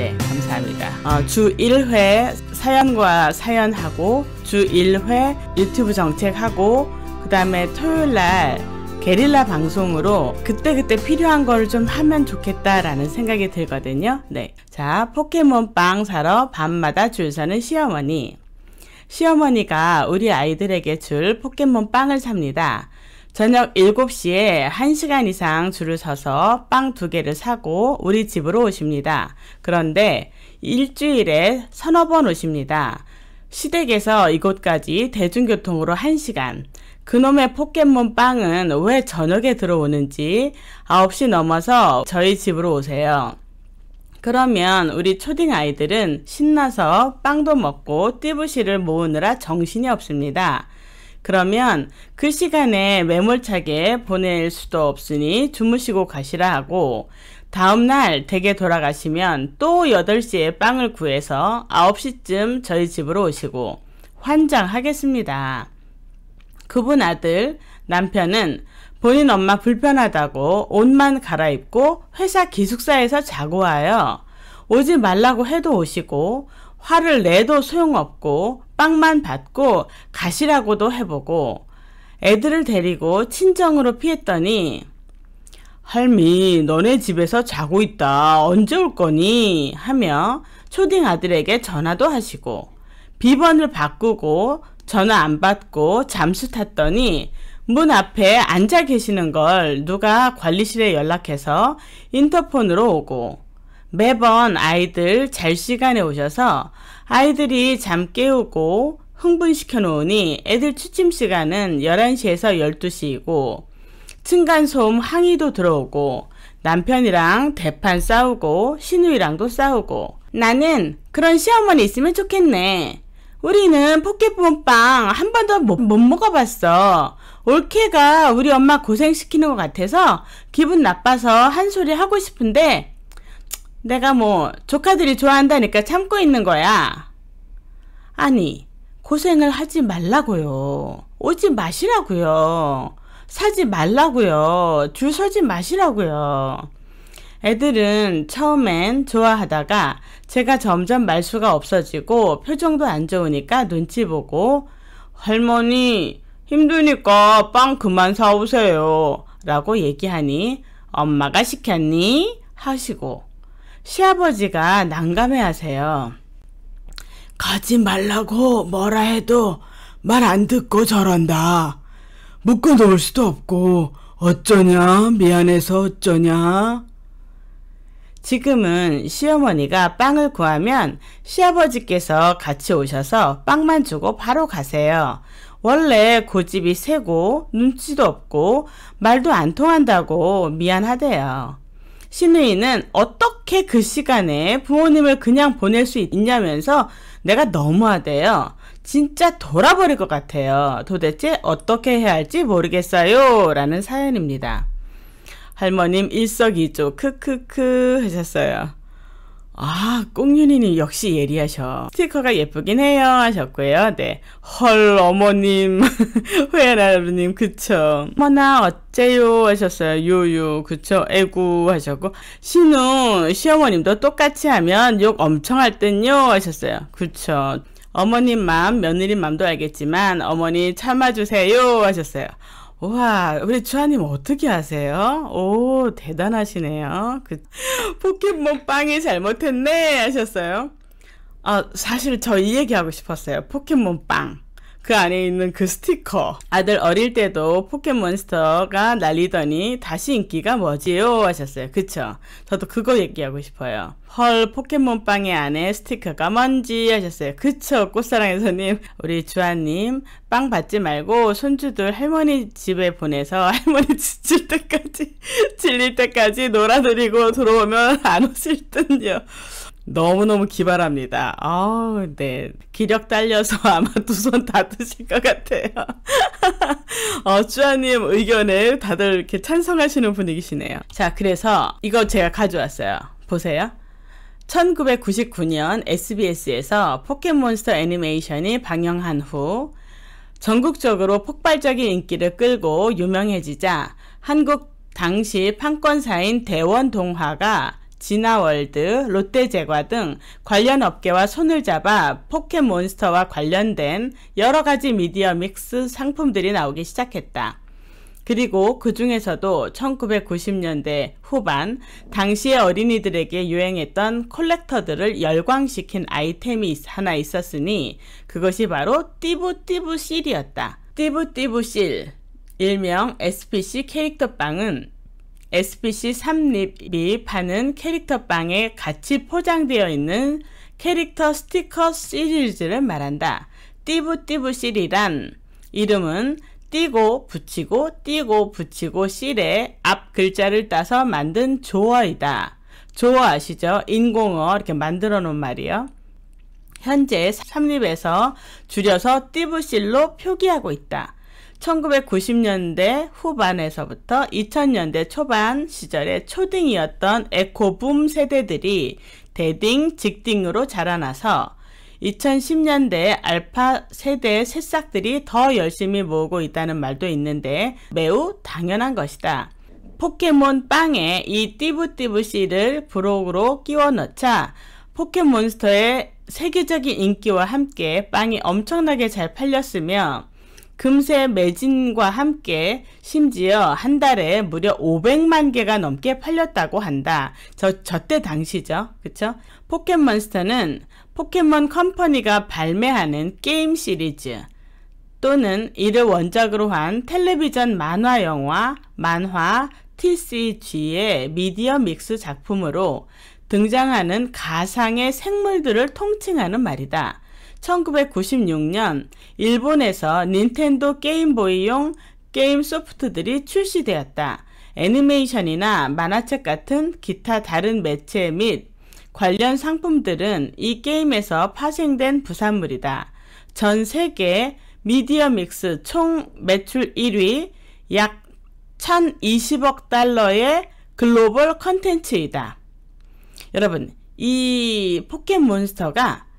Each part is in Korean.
네, 감사합니다. 어, 주 1회 사연과 사연하고 주 1회 유튜브 정책하고 그다음에 토요일 날 게릴라 방송으로 그때그때 필요한 걸 좀 하면 좋겠다라는 생각이 들거든요. 네. 자, 포켓몬 빵 사러 밤마다 줄 서는 시어머니. 시어머니가 우리 아이들에게 줄 포켓몬 빵을 삽니다. 저녁 7시에 1시간 이상 줄을 서서 빵 두 개를 사고 우리 집으로 오십니다. 그런데 일주일에 서너 번 오십니다. 시댁에서 이곳까지 대중교통으로 1시간. 그놈의 포켓몬 빵은 왜 저녁에 들어오는지 9시 넘어서 저희 집으로 오세요. 그러면 우리 초딩 아이들은 신나서 빵도 먹고 띠부시를 모으느라 정신이 없습니다. 그러면 그 시간에 매몰차게 보낼 수도 없으니 주무시고 가시라 하고 다음날 댁에 돌아가시면 또 8시에 빵을 구해서 9시쯤 저희 집으로 오시고 환장하겠습니다. 그분 아들 남편은 본인 엄마 불편하다고 옷만 갈아입고 회사 기숙사에서 자고 와요. 오지 말라고 해도 오시고 화를 내도 소용없고 빵만 받고 가시라고도 해보고 애들을 데리고 친정으로 피했더니 할미 너네 집에서 자고 있다 언제 올 거니 하며 초딩 아들에게 전화도 하시고 비번을 바꾸고 전화 안 받고 잠수 탔더니 문 앞에 앉아 계시는 걸 누가 관리실에 연락해서 인터폰으로 오고 매번 아이들 잘 시간에 오셔서 아이들이 잠 깨우고 흥분시켜 놓으니 애들 취침 시간은 11시에서 12시이고 층간소음 항의도 들어오고 남편이랑 대판 싸우고 시누이랑도 싸우고 나는 그런 시어머니 있으면 좋겠네. 우리는 포켓몬빵 한 번도 못, 못 먹어봤어. 올케가 우리 엄마 고생시키는 것 같아서 기분 나빠서 한 소리 하고 싶은데 내가 뭐 조카들이 좋아한다니까 참고 있는 거야. 아니, 고생을 하지 말라고요. 오지 마시라고요. 사지 말라고요. 줄 서지 마시라고요. 애들은 처음엔 좋아하다가 제가 점점 말수가 없어지고 표정도 안 좋으니까 눈치 보고 할머니 힘드니까 빵 그만 사오세요 라고 얘기하니 엄마가 시켰니? 하시고 시아버지가 난감해 하세요. 가지 말라고 뭐라 해도 말 안 듣고 저런다. 묶어 놓을 수도 없고 어쩌냐 미안해서 어쩌냐. 지금은 시어머니가 빵을 구하면 시아버지께서 같이 오셔서 빵만 주고 바로 가세요. 원래 고집이 세고 눈치도 없고 말도 안 통한다고 미안하대요. 신우이는 어떻게 그 시간에 부모님을 그냥 보낼 수 있냐면서 내가 너무하대요. 진짜 돌아버릴 것 같아요. 도대체 어떻게 해야 할지 모르겠어요. 라는 사연입니다. 할머님 일석이조 크크크 하셨어요. 아, 꽁윤이님 역시 예리하셔. 스티커가 예쁘긴 해요. 하셨고요. 네. 헐, 어머님. 회라루님, 그쵸. 어머나, 어째요? 하셨어요. 요요, 그쵸. 에구 하셨고. 신우, 시어머님도 똑같이 하면 욕 엄청 할 땐요? 하셨어요. 그쵸. 어머님 맘, 며느리 맘도 알겠지만, 어머니 참아주세요. 하셨어요. 와, 우리 주아님 어떻게 아세요? 오, 대단하시네요. 그, 포켓몬 빵이 잘못했네 하셨어요. 아, 사실 저 이 얘기하고 싶었어요. 포켓몬 빵. 그 안에 있는 그 스티커. 아들 어릴 때도 포켓몬스터가 날리더니 다시 인기가 뭐지요? 하셨어요. 그쵸? 저도 그거 얘기하고 싶어요. 헐 포켓몬빵의 안에 스티커가 뭔지 하셨어요. 그쵸 꽃사랑에서님 우리 주아님 빵 받지 말고 손주들 할머니 집에 보내서 할머니 지칠 때까지 질릴 때까지 놀아드리고 들어오면 안 오실 듯요. 너무너무 기발합니다. 아, 네. 기력 딸려서 아마 두 손 다 드실 것 같아요. 어, 쭈아님 의견에 다들 이렇게 찬성하시는 분위기시네요. 자, 그래서 이거 제가 가져왔어요. 보세요. 1999년 SBS에서 포켓몬스터 애니메이션이 방영한 후 전국적으로 폭발적인 인기를 끌고 유명해지자 한국 당시 판권사인 대원동화가 진화월드, 롯데제과 등 관련 업계와 손을 잡아 포켓몬스터와 관련된 여러 가지 미디어 믹스 상품들이 나오기 시작했다. 그리고 그 중에서도 1990년대 후반 당시의 어린이들에게 유행했던 콜렉터들을 열광시킨 아이템이 하나 있었으니 그것이 바로 띠부띠부 씰이었다 띠부띠부 씰, 일명 SPC 캐릭터 빵은 s p c 3립이 파는 캐릭터 빵에 같이 포장되어 있는 캐릭터 스티커 시리즈를 말한다. 띠부띠부 씰이란 이름은 띠고 붙이고 띠고 붙이고 씰에앞 글자를 따서 만든 조어이다. 조어 아시죠? 인공어 이렇게 만들어 놓은 말이요. 현재 3립에서 줄여서 띠부씰로 표기하고 있다. 1990년대 후반에서부터 2000년대 초반 시절의 초딩이었던 에코붐 세대들이 대딩, 직딩으로 자라나서 2 0 1 0년대 알파 세대의 새싹들이 더 열심히 모으고 있다는 말도 있는데 매우 당연한 것이다. 포켓몬 빵에 이 띠부띠부 씨를 브록으로 끼워 넣자 포켓몬스터의 세계적인 인기와 함께 빵이 엄청나게 잘 팔렸으며 금세 매진과 함께 심지어 한 달에 무려 500만 개가 넘게 팔렸다고 한다. 저, 저때 당시죠. 그쵸? 포켓몬스터는 포켓몬 컴퍼니가 발매하는 게임 시리즈 또는 이를 원작으로 한 텔레비전 만화 영화, 만화, TCG의 미디어 믹스 작품으로 등장하는 가상의 생물들을 통칭하는 말이다. 1996년 일본에서 닌텐도 게임보이용 게임 소프트들이 출시되었다. 애니메이션이나 만화책 같은 기타 다른 매체 및 관련 상품들은 이 게임에서 파생된 부산물이다. 전 세계 미디어 믹스 총 매출 1위 약 1020억 달러의 글로벌 컨텐츠이다. 여러분, 이 포켓몬스터가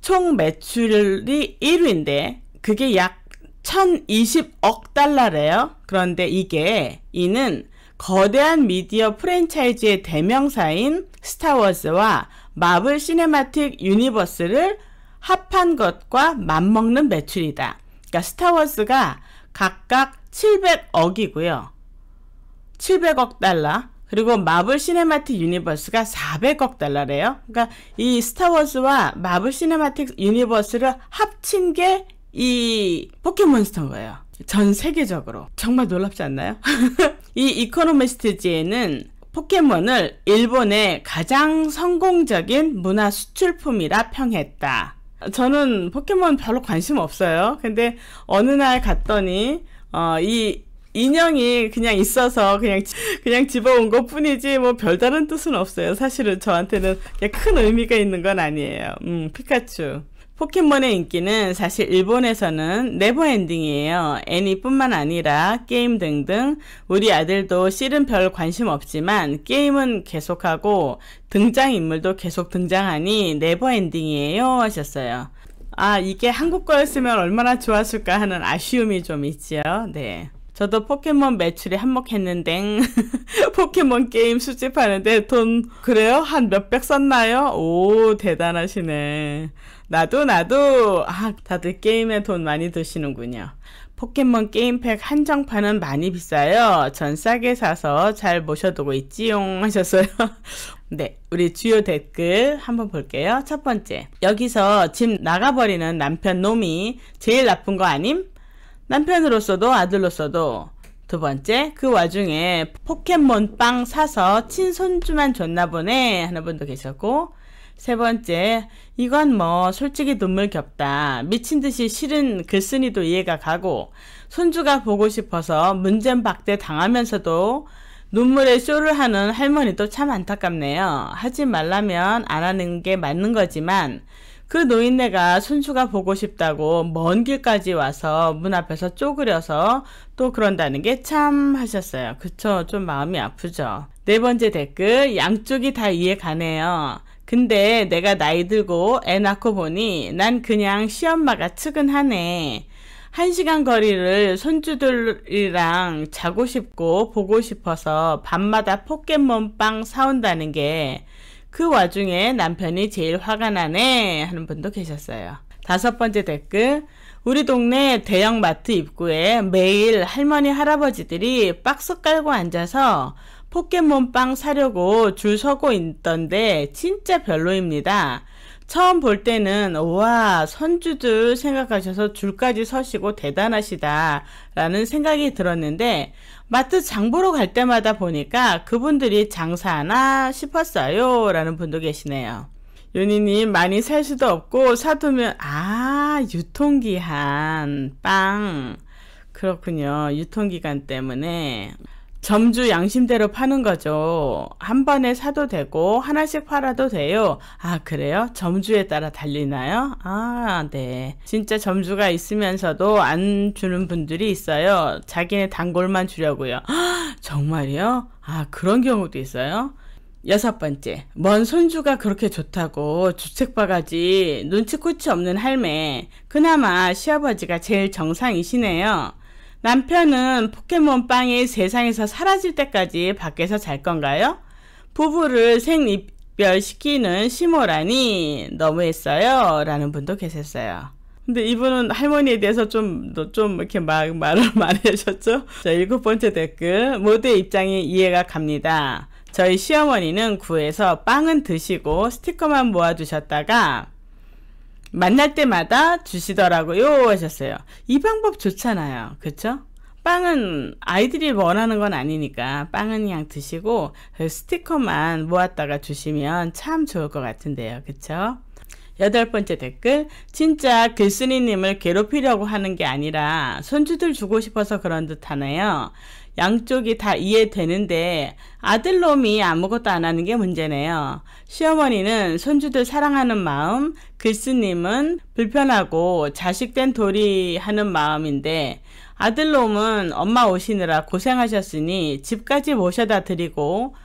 총 매출이 1위인데 그게 약 1020억 달러래요. 그런데 이게 이는 거대한 미디어 프랜차이즈의 대명사인 스타워즈와 마블 시네마틱 유니버스를 합한 것과 맞먹는 매출이다. 그러니까 스타워즈가 각각 700억이고요. 700억 달러. 그리고 마블 시네마틱 유니버스가 400억 달러래요. 그러니까 이 스타워즈와 마블 시네마틱 유니버스를 합친 게 이 포켓몬스터인 거예요. 전 세계적으로. 정말 놀랍지 않나요? 이 이코노미스트지에는 포켓몬을 일본의 가장 성공적인 문화 수출품이라 평했다. 저는 포켓몬 별로 관심 없어요. 근데 어느 날 갔더니 어, 이 인형이 그냥 있어서 그냥 그냥 집어온 것 뿐이지 뭐 별다른 뜻은 없어요. 사실은 저한테는 큰 의미가 있는 건 아니에요. 음, 피카츄. 포켓몬의 인기는 사실 일본에서는 네버엔딩이에요. 애니뿐만 아니라 게임 등등 우리 아들도 실은 별 관심 없지만 게임은 계속하고 등장인물도 계속 등장하니 네버엔딩이에요 하셨어요. 아 이게 한국 거였으면 얼마나 좋았을까 하는 아쉬움이 좀 있지요. 네. 저도 포켓몬 매출에 한몫했는데 포켓몬 게임 수집하는데 돈 그래요? 한 몇백 썼나요? 오 대단하시네. 나도 나도 아 다들 게임에 돈 많이 드시는군요. 포켓몬 게임팩 한정판은 많이 비싸요. 전 싸게 사서 잘 모셔두고 있지용 하셨어요. 네, 우리 주요 댓글 한번 볼게요. 첫 번째. 여기서 집 나가버리는 남편 놈이 제일 나쁜 거 아님? 남편으로서도 아들로서도 두 번째, 그 와중에 포켓몬 빵 사서 친손주만 줬나 보네 하는 분도 계셨고, 세 번째, 이건 뭐 솔직히 눈물 겹다. 미친 듯이 싫은 글쓴이도 이해가 가고, 손주가 보고 싶어서 문젠박대 당하면서도 눈물에 쇼를 하는 할머니도 참 안타깝네요. 하지 말라면 안 하는 게 맞는 거지만, 그 노인네가 순수가 보고 싶다고 먼 길까지 와서 문 앞에서 쪼그려서 또 그런다는 게 참 하셨어요. 그쵸? 좀 마음이 아프죠. 네 번째 댓글, 양쪽이 다 이해 가네요. 근데 내가 나이 들고 애 낳고 보니 난 그냥 시엄마가 측은하네. 한 시간 거리를 손주들이랑 자고 싶고 보고 싶어서 밤마다 포켓몬빵 사온다는 게그 와중에 남편이 제일 화가 나네 하는 분도 계셨어요. 다섯 번째 댓글. 우리 동네 대형마트 입구에 매일 할머니 할아버지들이 박스 깔고 앉아서 포켓몬빵 사려고 줄 서고 있던데 진짜 별로입니다. 처음 볼 때는 우와 선주들 생각하셔서 줄까지 서시고 대단하시다 라는 생각이 들었는데 마트 장보러 갈 때마다 보니까 그분들이 장사나 하 싶었어요 라는 분도 계시네요. 윤희님 많이 살 수도 없고 사두면 아 유통기한 빵 그렇군요 유통기간 때문에 점주 양심대로 파는 거죠. 한 번에 사도 되고 하나씩 팔아도 돼요. 아 그래요? 점주에 따라 달리나요? 아 네. 진짜 점주가 있으면서도 안 주는 분들이 있어요. 자기네 단골만 주려고요. 헉, 정말요? 이아 그런 경우도 있어요? 여섯 번째, 먼 손주가 그렇게 좋다고 주책바가지 눈치코치 없는 할매. 그나마 시아버지가 제일 정상이시네요. 남편은 포켓몬빵이 세상에서 사라질 때까지 밖에서 잘 건가요? 부부를 생이별시키는 시모라니 너무했어요. 라는 분도 계셨어요. 근데 이분은 할머니에 대해서 좀, 좀 이렇게 막 말을 많이 하셨죠? 자, 일곱 번째 댓글. 모두의 입장이 이해가 갑니다. 저희 시어머니는 구에서 빵은 드시고 스티커만 모아두셨다가 만날 때마다 주시더라고요 하셨어요. 이 방법 좋잖아요. 그쵸? 빵은 아이들이 원하는 건 아니니까 빵은 그냥 드시고 그 스티커만 모았다가 주시면 참 좋을 것 같은데요. 그쵸? 여덟 번째 댓글 진짜 글쓴이님을 괴롭히려고 하는 게 아니라 손주들 주고 싶어서 그런 듯 하네요. 양쪽이 다 이해되는데 아들놈이 아무것도 안 하는 게 문제네요. 시어머니는 손주들 사랑하는 마음, 글스님은 불편하고 자식된 도리 하는 마음인데 아들놈은 엄마 오시느라 고생하셨으니 집까지 모셔다 드리고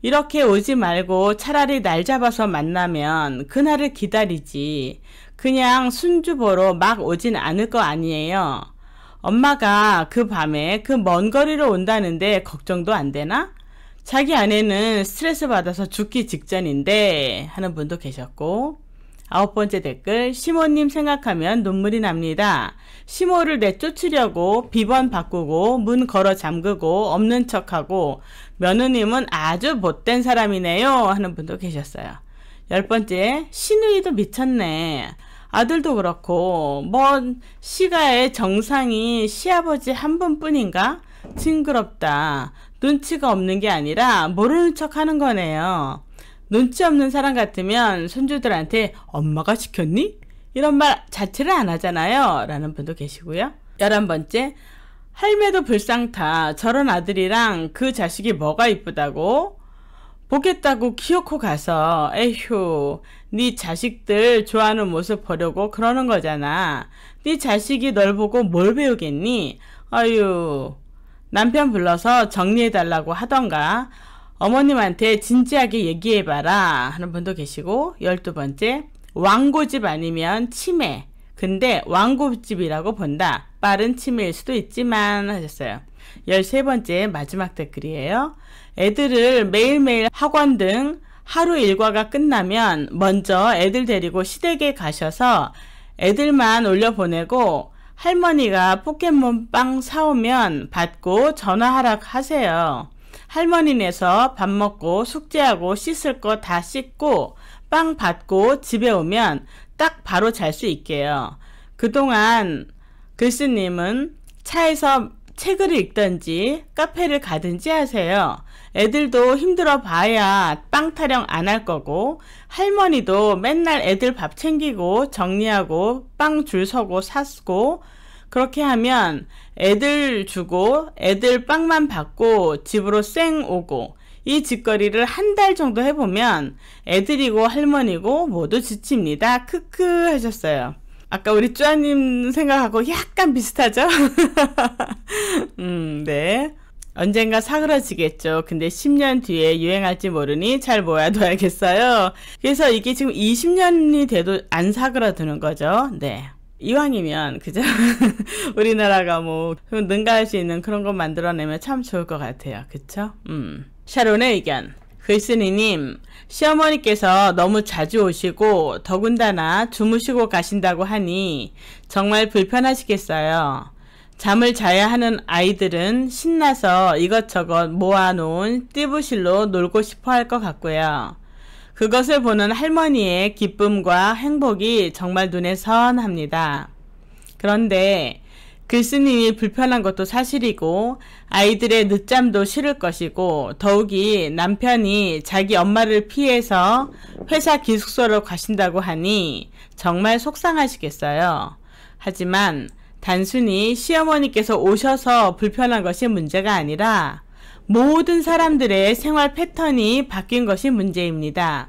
이렇게 오지 말고 차라리 날 잡아서 만나면 그날을 기다리지. 그냥 순주 보러 막 오진 않을 거 아니에요. 엄마가 그 밤에 그 먼 거리로 온다는데 걱정도 안 되나? 자기 아내는 스트레스 받아서 죽기 직전인데 하는 분도 계셨고 아홉 번째 댓글 시모님 생각하면 눈물이 납니다. 시모를 내쫓으려고 비번 바꾸고 문 걸어 잠그고 없는 척하고 며느님은 아주 못된 사람이네요 하는 분도 계셨어요. 열 번째 시누이도 미쳤네. 아들도 그렇고 먼 시가의 정상이 시아버지 한 분뿐인가? 징그럽다. 눈치가 없는 게 아니라 모르는 척 하는 거네요. 눈치 없는 사람 같으면 손주들한테 엄마가 시켰니? 이런 말 자체를 안 하잖아요. 라는 분도 계시고요. 열한 번째, 할매도 불쌍타. 저런 아들이랑 그 자식이 뭐가 이쁘다고? 보겠다고 키우고 가서 에휴 네 자식들 좋아하는 모습 보려고 그러는 거잖아. 네 자식이 널 보고 뭘 배우겠니? 아유 남편 불러서 정리해달라고 하던가 어머님한테 진지하게 얘기해봐라 하는 분도 계시고 열두 번째 왕고집 아니면 치매 근데 왕고집이라고 본다 빠른 치매일 수도 있지만 하셨어요 1 3 번째 마지막 댓글이에요 애들을 매일매일 학원 등 하루 일과가 끝나면 먼저 애들 데리고 시댁에 가셔서 애들만 올려보내고 할머니가 포켓몬빵 사오면 받고 전화하라 하세요. 할머니네서 밥 먹고 숙제하고 씻을 거 다 씻고 빵 받고 집에 오면 딱 바로 잘 수 있게요. 그동안 글쓰님은 차에서 책을 읽던지 카페를 가든지 하세요. 애들도 힘들어 봐야 빵 타령 안 할 거고 할머니도 맨날 애들 밥 챙기고 정리하고 빵 줄 서고 샀고 그렇게 하면 애들 주고 애들 빵만 받고 집으로 쌩 오고 이 짓거리를 한 달 정도 해보면 애들이고 할머니고 모두 지칩니다. 크크 하셨어요. 아까 우리 쭈아님 생각하고 약간 비슷하죠? 음, 네. 언젠가 사그라지겠죠. 근데 10년 뒤에 유행할지 모르니 잘 모아둬야겠어요. 그래서 이게 지금 20년이 돼도 안 사그라드는 거죠. 네. 이왕이면 그죠? 우리나라가 뭐 능가할 수 있는 그런 거 만들어내면 참 좋을 것 같아요. 그쵸? 음. 샤론의 의견. 글쓴이님, 시어머니께서 너무 자주 오시고 더군다나 주무시고 가신다고 하니 정말 불편하시겠어요. 잠을 자야 하는 아이들은 신나서 이것저것 모아놓은 띠부실로 놀고 싶어 할 것 같고요. 그것을 보는 할머니의 기쁨과 행복이 정말 눈에 선합니다. 그런데 글쓴님이 불편한 것도 사실이고 아이들의 늦잠도 싫을 것이고 더욱이 남편이 자기 엄마를 피해서 회사 기숙소로 가신다고 하니 정말 속상하시겠어요. 하지만 단순히 시어머니께서 오셔서 불편한 것이 문제가 아니라 모든 사람들의 생활 패턴이 바뀐 것이 문제입니다.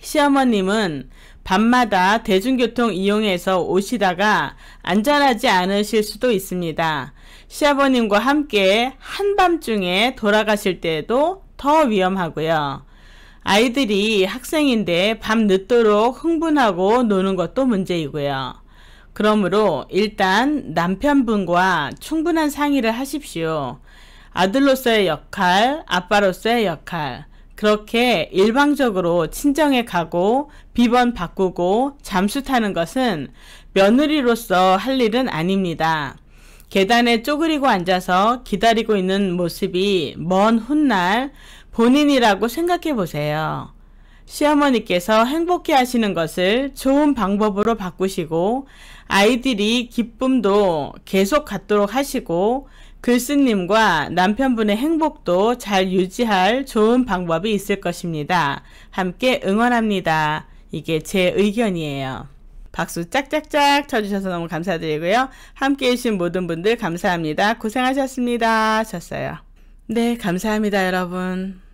시어머님은 밤마다 대중교통 이용해서 오시다가 안전하지 않으실 수도 있습니다. 시아버님과 함께 한밤중에 돌아가실 때에도 더 위험하고요. 아이들이 학생인데 밤 늦도록 흥분하고 노는 것도 문제이고요. 그러므로 일단 남편분과 충분한 상의를 하십시오. 아들로서의 역할, 아빠로서의 역할, 그렇게 일방적으로 친정에 가고 비번 바꾸고 잠수 타는 것은 며느리로서 할 일은 아닙니다. 계단에 쪼그리고 앉아서 기다리고 있는 모습이 먼 훗날 본인이라고 생각해 보세요. 시어머니께서 행복해 하시는 것을 좋은 방법으로 바꾸시고 아이들이 기쁨도 계속 갖도록 하시고 글쓴님과 남편분의 행복도 잘 유지할 좋은 방법이 있을 것입니다. 함께 응원합니다. 이게 제 의견이에요. 박수 짝짝짝 쳐주셔서 너무 감사드리고요. 함께 해주신 모든 분들 감사합니다. 고생하셨습니다. 하셨어요. 네, 감사합니다, 여러분.